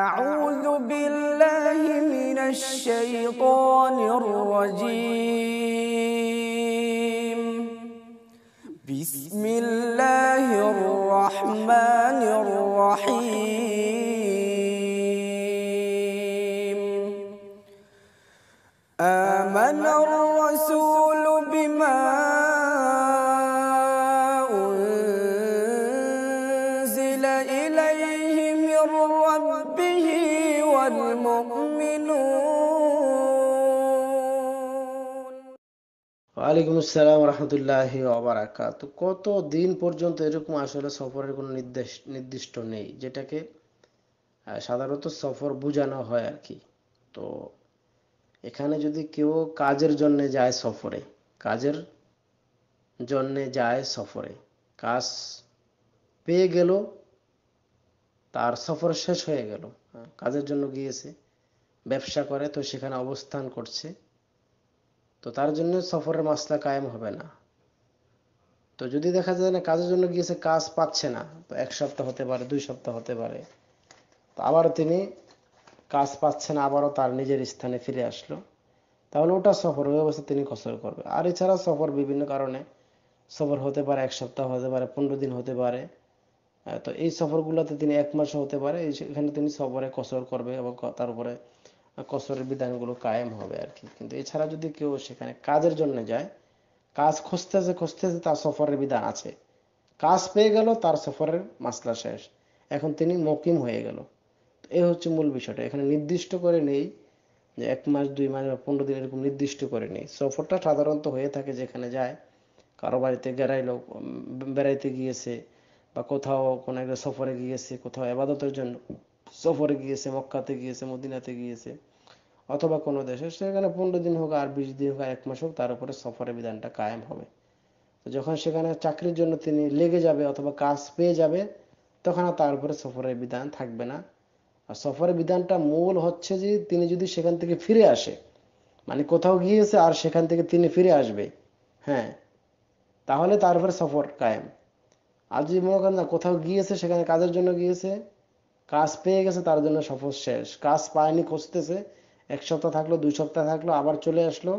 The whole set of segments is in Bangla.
أعوذ بالله من الشيطان الرجيم بسم الله الرحمن الرحيم آمن الرحيم ওয়ালাইকুম আসসালাম রহমতুল্লাহি কত দিন পর্যন্ত এরকম আসলে সফরের কোনো নির্দেশ নির্দিষ্ট নেই যেটাকে সাধারণত সফর বোঝানো হয় আর কি তো এখানে যদি কেউ কাজের জন্য যায় সফরে কাজের জন্য যায় সফরে কাজ পেয়ে গেল তার সফর শেষ হয়ে গেল হ্যাঁ, কাজের জন্য গিয়েছে ব্যবসা করে তো সেখানে অবস্থান করছে তো তার জন্য সফরের মাসলা কায়েম হবে না তো যদি দেখা যায় না কাজের জন্য গিয়েছে কাজ পাচ্ছে না তো এক সপ্তাহ হতে পারে দুই সপ্তাহ হতে পারে তো আবার তিনি কাজ পাচ্ছে না আবারও তার নিজের স্থানে ফিরে আসলো তাহলে ওটা সফর ওই অবস্থা তিনি কসর করবে আর এছাড়া সফর বিভিন্ন কারণে সফর হতে পারে এক সপ্তাহ হতে পারে পনেরো দিন হতে পারে হ্যাঁ, তো এই সফরগুলোতে তিনি এক মাসও হতে পারে এখানে তিনি সফরে কসর করবে এবং তারপরে কসরের বিধানগুলো কায়েম হবে আর কি কিন্তু এছাড়া যদি কেউ সেখানে কাজের জন্য যায় কাজ খুঁজতেছে খুঁজতেছে তার সফরের বিধান আছে কাজ পেয়ে গেল তার সফরের মাসলা শেষ এখন তিনি মকিম হয়ে গেল এ হচ্ছে মূল বিষয়টা এখানে নির্দিষ্ট করে নেই যে এক মাস দুই মাস বা পনেরো দিন এরকম নির্দিষ্ট করে নেই সফরটা সাধারণত হয়ে থাকে যেখানে যায় কারো বাড়িতে গেড়াইল বেড়াইতে গিয়েছে বা কোথাও কোনো একটা সফরে গিয়েছে কোথাও আবাদতের জন্য সফরে গিয়েছে মক্কাতে গিয়েছে মদিনাতে গিয়েছে অথবা কোনো দেশে সেখানে পনেরো দিন হোক আর বিশ দিন হোক আর এক মাস হোক তার উপরে সফরের বিধানটা কায়েম হবে তো যখন সেখানে চাকরির জন্য তিনি লেগে যাবে অথবা কাজ পেয়ে যাবে তখন আর তার উপরে সফরের বিধান থাকবে না আর সফরের বিধানটা মূল হচ্ছে যে তিনি যদি সেখান থেকে ফিরে আসে মানে কোথাও গিয়েছে আর সেখান থেকে তিনি ফিরে আসবে হ্যাঁ তাহলে তার উপরে সফর কায়েম আজি মনে করেন না কোথাও গিয়েছে সেখানে কাজের জন্য গিয়েছে কাজ পেয়ে গেছে তার জন্য সফর শেষ কাজ পায়নি খুঁজতেছে এক সপ্তাহ থাকলো দুই সপ্তাহ থাকলো আবার চলে আসলো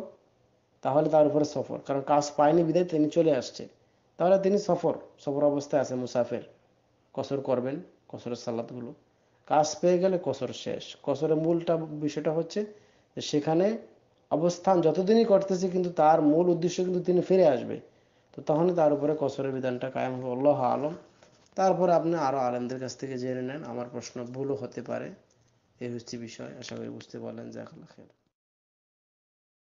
তাহলে তার উপরে সফর কারণ কাজ পায়নি বিদায় তিনি চলে আসছে তাহলে তিনি সফর সফর অবস্থায় আছে মুসাফের কসর করবেন কসরের সালাদগুলো কাজ পেয়ে গেলে কসর শেষ কসরের মূলটা বিষয়টা হচ্ছে যে সেখানে অবস্থান যতদিনই করতেছে কিন্তু তার মূল উদ্দেশ্য কিন্তু তিনি ফিরে আসবে তো তখনই তার উপরে কসরের বিধানটা কায়েম হবে আল্লাহ আলম তারপরে আপনি আরো আলেমদের কাছ থেকে জেনে নেন আমার প্রশ্ন ভুলও হতে পারে এই হচ্ছে বিষয় আশা করি বুঝতে পারলেন খেয়াল